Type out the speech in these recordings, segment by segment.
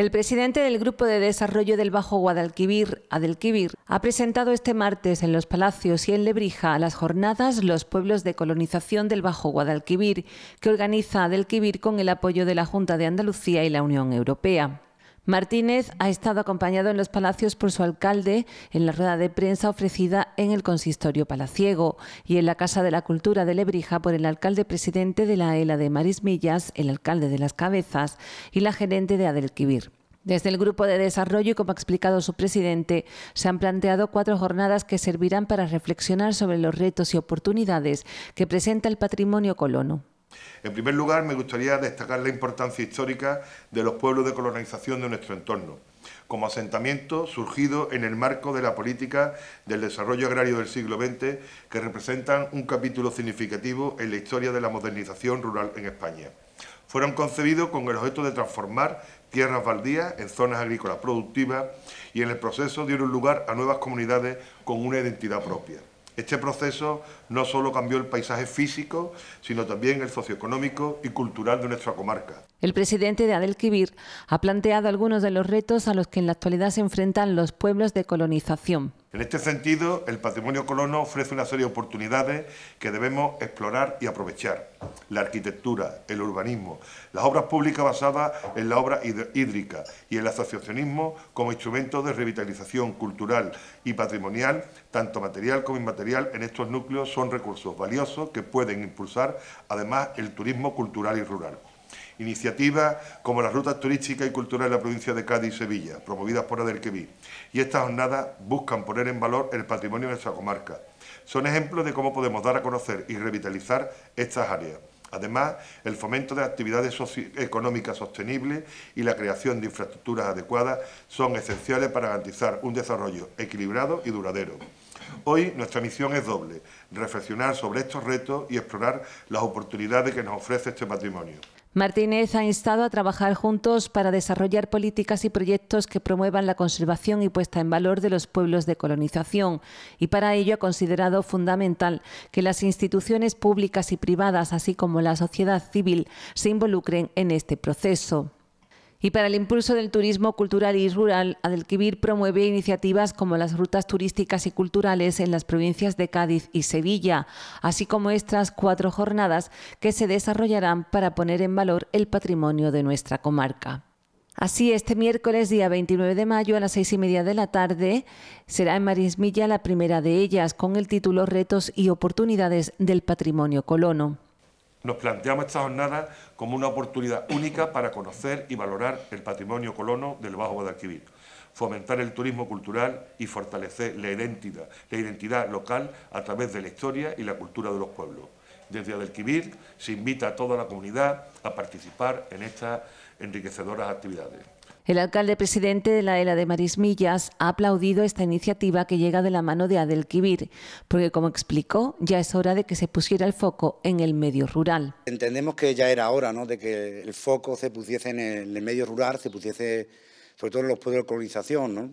El presidente del Grupo de Desarrollo del Bajo Guadalquivir, Adelquivir, ha presentado este martes en Los Palacios y en Lebrija las jornadas Los Pueblos de Colonización del Bajo Guadalquivir, que organiza Adelquivir con el apoyo de la Junta de Andalucía y la Unión Europea. Martínez ha estado acompañado en los palacios por su alcalde en la rueda de prensa ofrecida en el consistorio palaciego y en la Casa de la Cultura de Lebrija por el alcalde presidente de la ELA de Marismillas, el alcalde de Las Cabezas y la gerente de Adelquivir. Desde el Grupo de Desarrollo, y como ha explicado su presidente, se han planteado cuatro jornadas que servirán para reflexionar sobre los retos y oportunidades que presenta el patrimonio colono. En primer lugar, me gustaría destacar la importancia histórica de los pueblos de colonización de nuestro entorno, como asentamiento surgido en el marco de la política del desarrollo agrario del siglo XX, que representan un capítulo significativo en la historia de la modernización rural en España. Fueron concebidos con el objeto de transformar tierras baldías en zonas agrícolas productivas y en el proceso dieron lugar a nuevas comunidades con una identidad propia. Este proceso no solo cambió el paisaje físico, sino también el socioeconómico y cultural de nuestra comarca. El presidente de Adelquivir ha planteado algunos de los retos a los que en la actualidad se enfrentan los pueblos de colonización. En este sentido, el patrimonio colono ofrece una serie de oportunidades que debemos explorar y aprovechar. La arquitectura, el urbanismo, las obras públicas basadas en la obra hídrica y el asociacionismo como instrumento de revitalización cultural y patrimonial, tanto material como inmaterial, en estos núcleos son recursos valiosos que pueden impulsar además el turismo cultural y rural. Iniciativas como las rutas turísticas y culturales de la provincia de Cádiz y Sevilla, promovidas por Adelqueví, y estas jornadas buscan poner en valor el patrimonio de nuestra comarca. Son ejemplos de cómo podemos dar a conocer y revitalizar estas áreas. Además, el fomento de actividades económicas sostenibles y la creación de infraestructuras adecuadas son esenciales para garantizar un desarrollo equilibrado y duradero. Hoy nuestra misión es doble, reflexionar sobre estos retos y explorar las oportunidades que nos ofrece este patrimonio. Martínez ha instado a trabajar juntos para desarrollar políticas y proyectos que promuevan la conservación y puesta en valor de los pueblos de colonización y para ello ha considerado fundamental que las instituciones públicas y privadas, así como la sociedad civil, se involucren en este proceso. Y para el impulso del turismo cultural y rural, Adelquivir promueve iniciativas como las rutas turísticas y culturales en las provincias de Cádiz y Sevilla, así como estas cuatro jornadas que se desarrollarán para poner en valor el patrimonio de nuestra comarca. Así, este miércoles, día 29 de mayo, a las seis y media de la tarde, será en Marismilla la primera de ellas, con el título Retos y oportunidades del patrimonio colono. Nos planteamos esta jornada como una oportunidad única para conocer y valorar el patrimonio colono del Bajo Guadalquivir, fomentar el turismo cultural y fortalecer la identidad, la identidad local a través de la historia y la cultura de los pueblos. Desde Guadalquivir se invita a toda la comunidad a participar en estas enriquecedoras actividades. El alcalde presidente de la ELA de Marismillas ha aplaudido esta iniciativa que llega de la mano de Adelquivir, porque como explicó, ya es hora de que se pusiera el foco en el medio rural. Entendemos que ya era hora ¿no? de que el foco se pusiese en el, medio rural, se pusiese sobre todo en los pueblos de colonización. ¿no?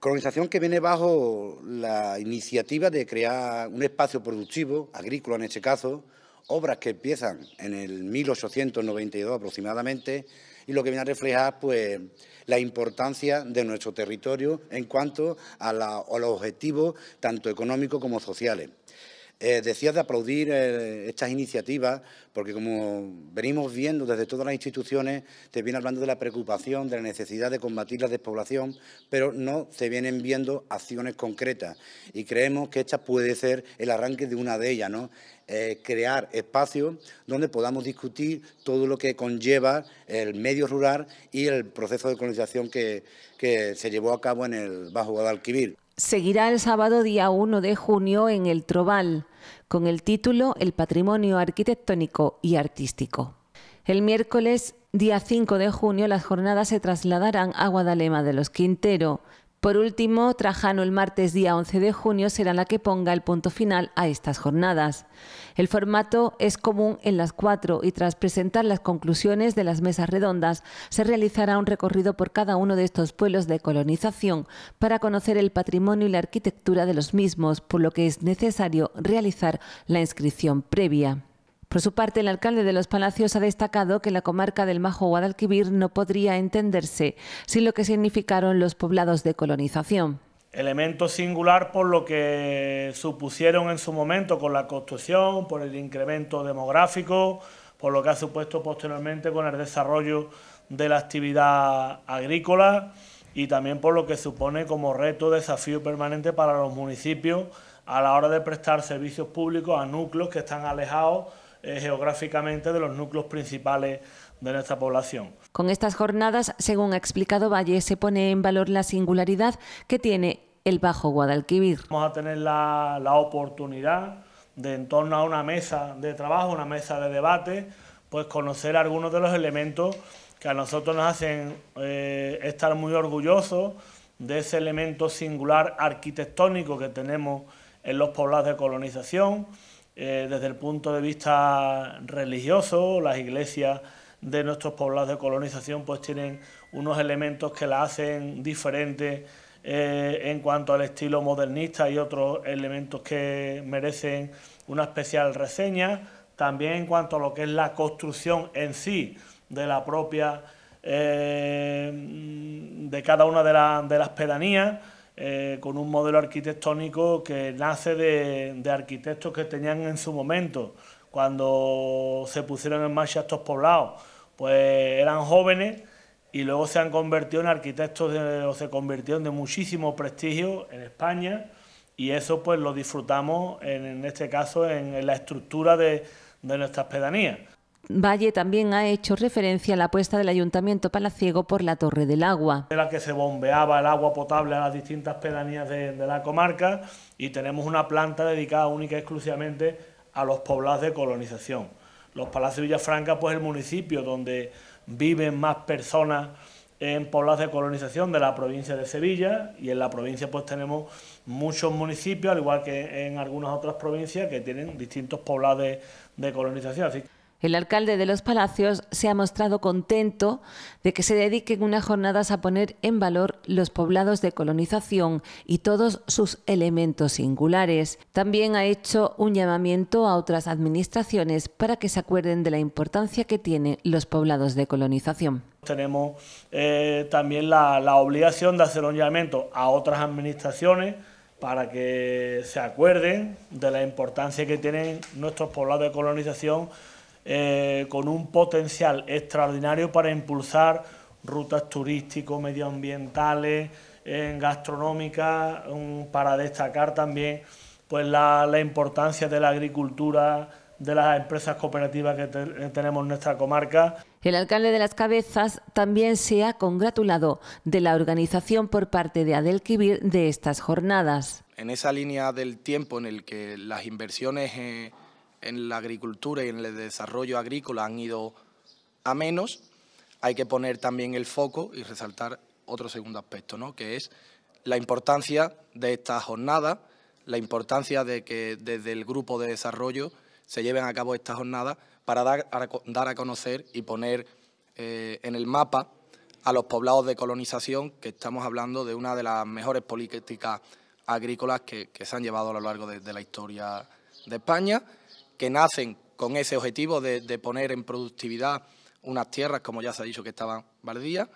Colonización que viene bajo la iniciativa de crear un espacio productivo, agrícola en este caso, obras que empiezan en el 1892 aproximadamente y lo que viene a reflejar pues la importancia de nuestro territorio en cuanto a los objetivos tanto económicos como sociales. Decía eh, decías de aplaudir eh, estas iniciativas, porque como venimos viendo desde todas las instituciones, te viene hablando de la preocupación, de la necesidad de combatir la despoblación, pero no se vienen viendo acciones concretas. Y creemos que esta puede ser el arranque de una de ellas, ¿no? Eh, crear espacios donde podamos discutir todo lo que conlleva el medio rural y el proceso de colonización que, que se llevó a cabo en el Bajo Guadalquivir seguirá el sábado día 1 de junio en el Trobal, con el título El patrimonio arquitectónico y artístico. El miércoles día 5 de junio las jornadas se trasladarán a Guadalema de los Quintero, por último, Trajano el martes día 11 de junio será la que ponga el punto final a estas jornadas. El formato es común en las cuatro y tras presentar las conclusiones de las mesas redondas se realizará un recorrido por cada uno de estos pueblos de colonización para conocer el patrimonio y la arquitectura de los mismos, por lo que es necesario realizar la inscripción previa. Por su parte, el alcalde de Los Palacios ha destacado que la comarca del Majo Guadalquivir no podría entenderse sin lo que significaron los poblados de colonización. Elemento singular por lo que supusieron en su momento con la construcción, por el incremento demográfico, por lo que ha supuesto posteriormente con el desarrollo de la actividad agrícola y también por lo que supone como reto, desafío permanente para los municipios a la hora de prestar servicios públicos a núcleos que están alejados eh, geográficamente de los núcleos principales de nuestra población. Con estas jornadas, según ha explicado Valle, se pone en valor la singularidad que tiene el Bajo Guadalquivir. Vamos a tener la, la oportunidad de, en torno a una mesa de trabajo, una mesa de debate, pues conocer algunos de los elementos que a nosotros nos hacen eh, estar muy orgullosos de ese elemento singular arquitectónico que tenemos en los poblados de colonización. Eh, desde el punto de vista religioso, las iglesias de nuestros poblados de colonización pues tienen unos elementos que la hacen diferente eh, en cuanto al estilo modernista y otros elementos que merecen una especial reseña, también en cuanto a lo que es la construcción en sí de la propia, eh, de cada una de las pedanías, eh, con un modelo arquitectónico que nace de, arquitectos que tenían en su momento, cuando se pusieron en marcha estos poblados, pues eran jóvenes y luego se han convertido en arquitectos o se convirtieron de muchísimo prestigio en España y eso pues lo disfrutamos en, este caso en, la estructura de nuestras pedanías. Valle también ha hecho referencia a la apuesta del Ayuntamiento Palaciego por la Torre del Agua. la que se bombeaba el agua potable a las distintas pedanías de, la comarca y tenemos una planta dedicada única y exclusivamente a los poblados de colonización. Los Palacios de Villafranca, pues el municipio donde viven más personas en poblados de colonización de la provincia de Sevilla y en la provincia pues tenemos muchos municipios, al igual que en algunas otras provincias, que tienen distintos poblados de, colonización. Así el alcalde de Los Palacios se ha mostrado contento de que se dediquen unas jornadas a poner en valor los poblados de colonización y todos sus elementos singulares. También ha hecho un llamamiento a otras administraciones para que se acuerden de la importancia que tienen los poblados de colonización. Tenemos eh, también la obligación de hacer un llamamiento a otras administraciones para que se acuerden de la importancia que tienen nuestros poblados de colonización eh, con un potencial extraordinario para impulsar rutas turísticas, medioambientales, gastronómicas, mm, para destacar también pues, la, importancia de la agricultura, de las empresas cooperativas que eh, tenemos en nuestra comarca. El alcalde de Las Cabezas también se ha congratulado de la organización por parte de Adelquivir de estas jornadas. En esa línea del tiempo en el que las inversiones... Eh, en la agricultura y en el desarrollo agrícola han ido a menos, hay que poner también el foco y resaltar otro segundo aspecto, ¿no? que es la importancia de esta jornada, la importancia de que desde el grupo de desarrollo se lleven a cabo estas jornadas para dar, a, conocer y poner eh, en el mapa a los poblados de colonización, que estamos hablando de una de las mejores políticas agrícolas que, se han llevado a lo largo de la historia de España que nacen con ese objetivo de, poner en productividad unas tierras, como ya se ha dicho, que estaban baldías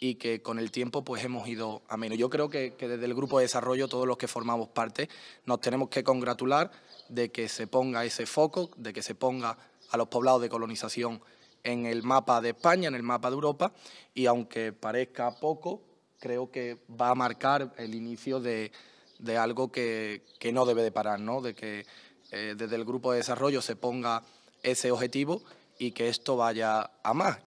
y que con el tiempo pues hemos ido a menos. Yo creo que, desde el grupo de desarrollo, todos los que formamos parte, nos tenemos que congratular de que se ponga ese foco, de que se ponga a los poblados de colonización en el mapa de España, en el mapa de Europa, y aunque parezca poco, creo que va a marcar el inicio de, algo que, no debe de parar, ¿no? de que eh, desde el grupo de desarrollo se ponga ese objetivo y que esto vaya a más,